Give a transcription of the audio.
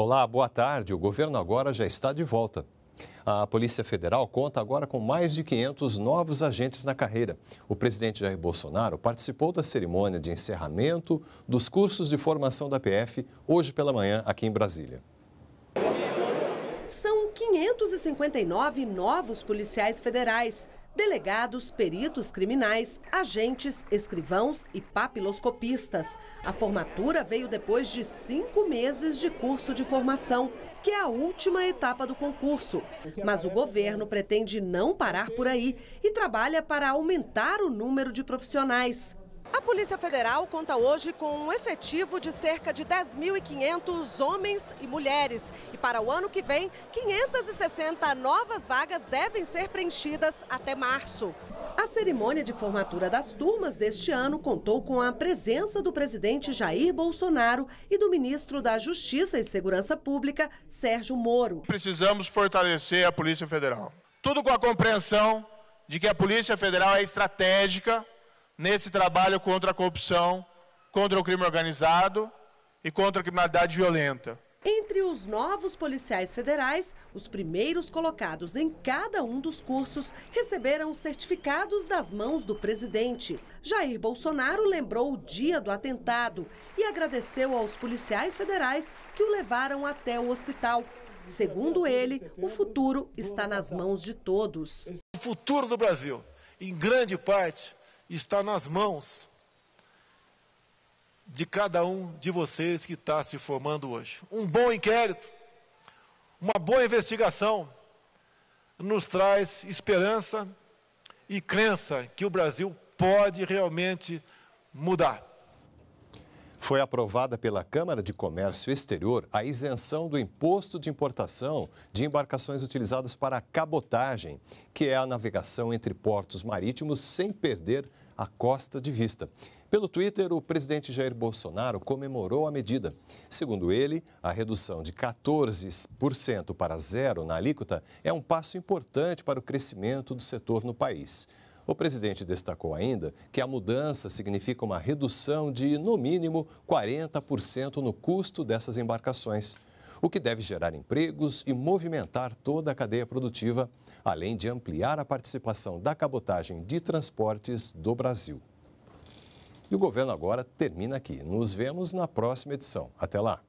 Olá, boa tarde. O governo agora já está de volta. A Polícia Federal conta agora com mais de 500 novos agentes na carreira. O presidente Jair Bolsonaro participou da cerimônia de encerramento dos cursos de formação da PF hoje pela manhã aqui em Brasília. São 559 novos policiais federais delegados, peritos criminais, agentes, escrivãos e papiloscopistas. A formatura veio depois de cinco meses de curso de formação, que é a última etapa do concurso. Mas o governo pretende não parar por aí e trabalha para aumentar o número de profissionais. A Polícia Federal conta hoje com um efetivo de cerca de 10.500 homens e mulheres. E para o ano que vem, 560 novas vagas devem ser preenchidas até março. A cerimônia de formatura das turmas deste ano contou com a presença do presidente Jair Bolsonaro e do ministro da Justiça e Segurança Pública, Sérgio Moro. Precisamos fortalecer a Polícia Federal. Tudo com a compreensão de que a Polícia Federal é estratégica nesse trabalho contra a corrupção, contra o crime organizado e contra a criminalidade violenta. Entre os novos policiais federais, os primeiros colocados em cada um dos cursos receberam certificados das mãos do presidente. Jair Bolsonaro lembrou o dia do atentado e agradeceu aos policiais federais que o levaram até o hospital. Segundo ele, o futuro está nas mãos de todos. O futuro do Brasil, em grande parte, está nas mãos de cada um de vocês que está se formando hoje. Um bom inquérito, uma boa investigação, nos traz esperança e crença que o Brasil pode realmente mudar. Foi aprovada pela Câmara de Comércio Exterior a isenção do imposto de importação de embarcações utilizadas para a cabotagem, que é a navegação entre portos marítimos sem perder a costa de vista. Pelo Twitter, o presidente Jair Bolsonaro comemorou a medida. Segundo ele, a redução de 14% para zero na alíquota é um passo importante para o crescimento do setor no país. O presidente destacou ainda que a mudança significa uma redução de, no mínimo, 40% no custo dessas embarcações, o que deve gerar empregos e movimentar toda a cadeia produtiva, além de ampliar a participação da cabotagem de transportes do Brasil. E o governo agora termina aqui. Nos vemos na próxima edição. Até lá!